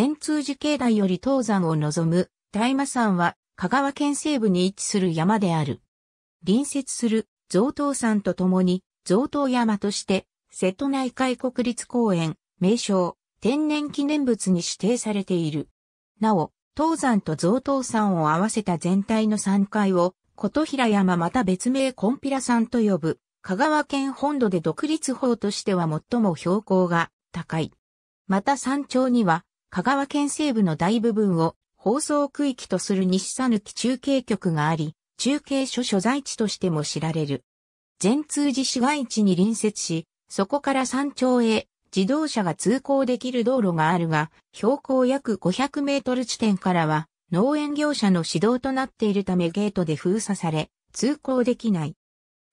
善通寺境内より東山を望む大麻山は香川県西部に位置する山である。隣接する贈答山と共に贈答山として瀬戸内海国立公園名称天然記念物に指定されている。なお、東山と贈答山を合わせた全体の山階を琴平山また別名コンピラ山と呼ぶ香川県本土で独立法としては最も標高が高い。また山頂には香川県西部の大部分を放送区域とする西さぬき中継局があり、中継所所在地としても知られる。全通寺市街地に隣接し、そこから山頂へ自動車が通行できる道路があるが、標高約500メートル地点からは農園業者の指導となっているためゲートで封鎖され、通行できない。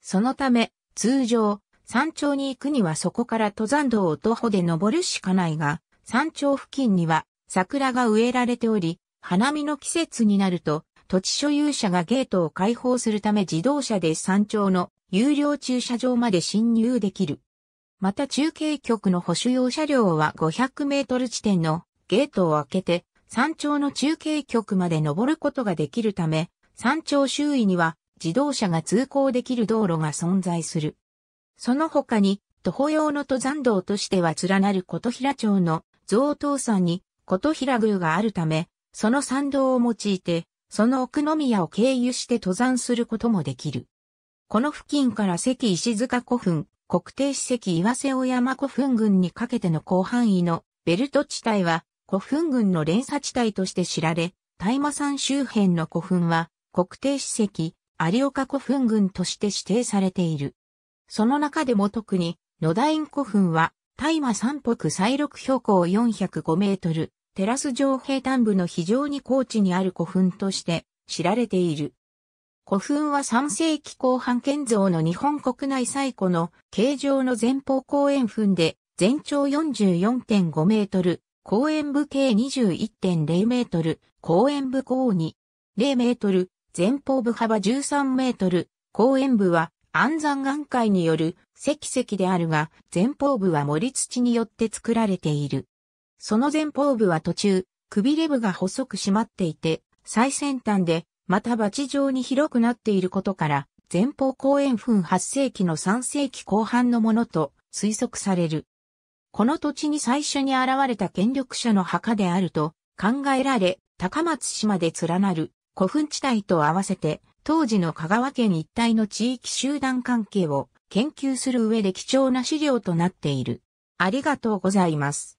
そのため、通常、山頂に行くにはそこから登山道を徒歩で登るしかないが、山頂付近には桜が植えられており、花見の季節になると、土地所有者がゲートを開放するため自動車で山頂の有料駐車場まで侵入できる。また中継局の保守用車両は500メートル地点のゲートを開けて山頂の中継局まで登ることができるため、山頂周囲には自動車が通行できる道路が存在する。その他に、徒歩用の登山道としては連なる琴平町の贈答山に琴平宮があるため、その参道を用いて、その奥宮を経由して登山することもできる。この付近から関石塚古墳、国定史跡岩瀬尾山古墳群にかけての広範囲のベルト地帯は古墳群の連鎖地帯として知られ、大麻山周辺の古墳は国定史跡有岡古墳群として指定されている。その中でも特に野田院古墳は大麻三北最六標高405メートル、テラス城平坦部の非常に高地にある古墳として知られている。古墳は3世紀後半建造の日本国内最古の形状の前方公園墳で全長44.5メートル、公園部径21.0メートル、公園部高2、0メートル、前方部幅13メートル、公園部は安山岩塊による石石であるが、前方部は盛り土によって作られている。その前方部は途中、くびれ部が細く締まっていて、最先端で、また鉢状に広くなっていることから、前方後円墳8世紀の3世紀後半のものと推測される。この土地に最初に現れた権力者の墓であると考えられ、高松市まで連なる古墳地帯と合わせて当時の香川県一帯の地域集団関係を研究する上で貴重な資料となっている。ありがとうございます。